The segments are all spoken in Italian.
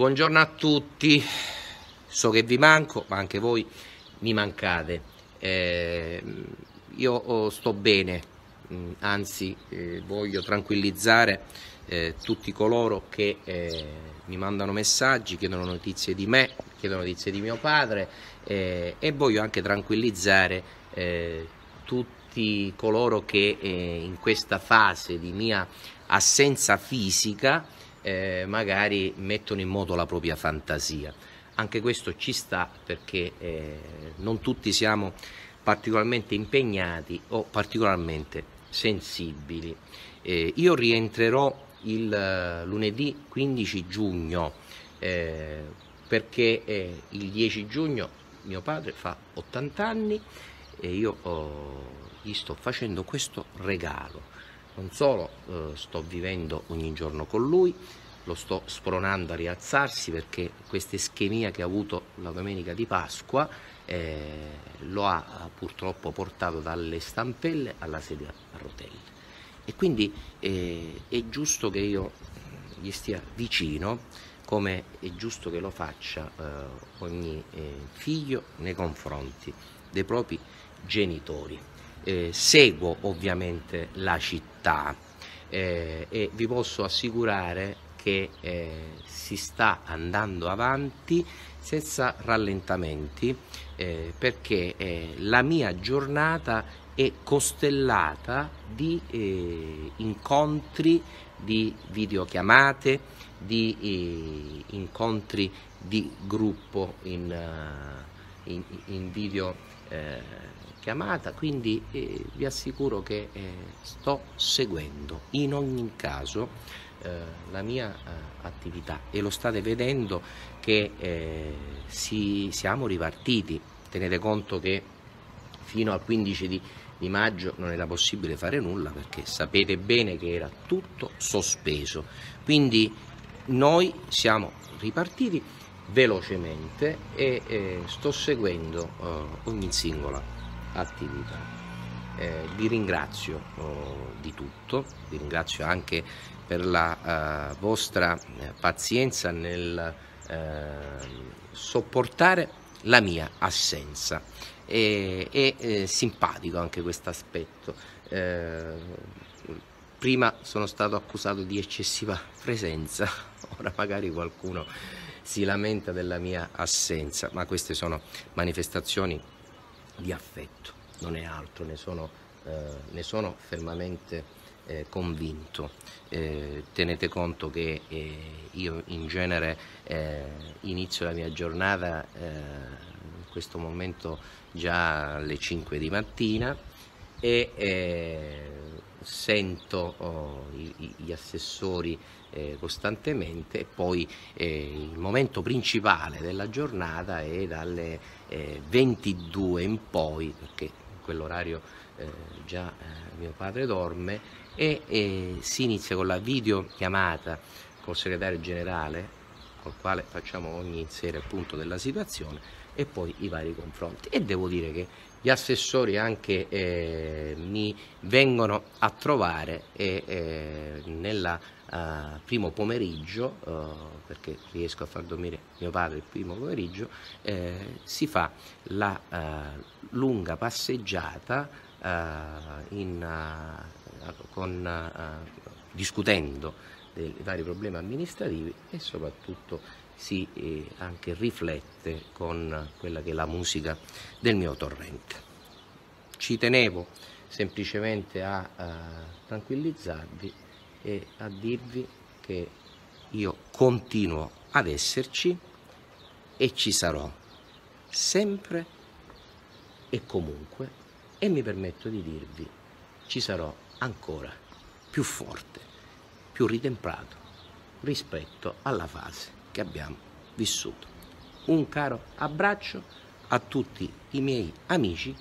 Buongiorno a tutti, so che vi manco, ma anche voi mi mancate. Eh, io oh, sto bene, mm, anzi eh, voglio tranquillizzare eh, tutti coloro che eh, mi mandano messaggi, chiedono notizie di me, chiedono notizie di mio padre eh, e voglio anche tranquillizzare eh, tutti coloro che in questa fase di mia assenza fisica eh, magari mettono in moto la propria fantasia. Anche questo ci sta perché eh, non tutti siamo particolarmente impegnati o particolarmente sensibili. Eh, io rientrerò il eh, lunedì 15 giugno eh, perché eh, il 10 giugno mio padre fa 80 anni e io oh, gli sto facendo questo regalo non solo eh, sto vivendo ogni giorno con lui, lo sto spronando a rialzarsi perché questa ischemia che ha avuto la domenica di Pasqua eh, lo ha eh, purtroppo portato dalle stampelle alla sedia a rotelle. E quindi eh, è giusto che io mm, gli stia vicino come è giusto che lo faccia eh, ogni eh, figlio nei confronti dei propri genitori eh, seguo ovviamente la città eh, e vi posso assicurare che eh, si sta andando avanti senza rallentamenti eh, perché eh, la mia giornata è costellata di eh, incontri, di videochiamate, di incontri di gruppo in, in, in video chiamata, quindi eh, vi assicuro che eh, sto seguendo in ogni caso eh, la mia eh, attività e lo state vedendo che eh, si, siamo ripartiti, tenete conto che fino al 15 di, di maggio non era possibile fare nulla perché sapete bene che era tutto sospeso, quindi noi siamo ripartiti velocemente e eh, sto seguendo eh, ogni singola attività. Eh, vi ringrazio oh, di tutto, vi ringrazio anche per la eh, vostra eh, pazienza nel eh, sopportare la mia assenza. È simpatico anche questo aspetto. prima sono stato accusato di eccessiva presenza, ora magari qualcuno si lamenta della mia assenza, ma queste sono manifestazioni di affetto, non è altro, ne sono, eh, ne sono fermamente eh, convinto. Eh, tenete conto che eh, io in genere eh, inizio la mia giornata eh, in questo momento già alle 5 di mattina e sento oh, gli assessori eh, costantemente e poi eh, il momento principale della giornata è dalle eh, 22 in poi perché quell'orario eh, già eh, mio padre dorme e eh, si inizia con la videochiamata col segretario generale col quale facciamo ogni sera il punto della situazione e poi i vari confronti e devo dire che gli assessori anche eh, mi vengono a trovare eh, nel eh, primo pomeriggio, eh, perché riesco a far dormire mio padre il primo pomeriggio, eh, si fa la eh, lunga passeggiata in, con, discutendo dei vari problemi amministrativi e soprattutto si eh, anche riflette con quella che è la musica del mio torrente. Ci tenevo semplicemente a, a tranquillizzarvi e a dirvi che io continuo ad esserci e ci sarò sempre e comunque e mi permetto di dirvi ci sarò ancora più forte, più ritemprato rispetto alla fase che abbiamo vissuto. Un caro abbraccio a tutti i miei amici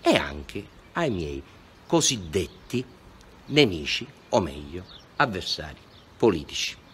e anche ai miei cosiddetti nemici, o meglio, avversari politici.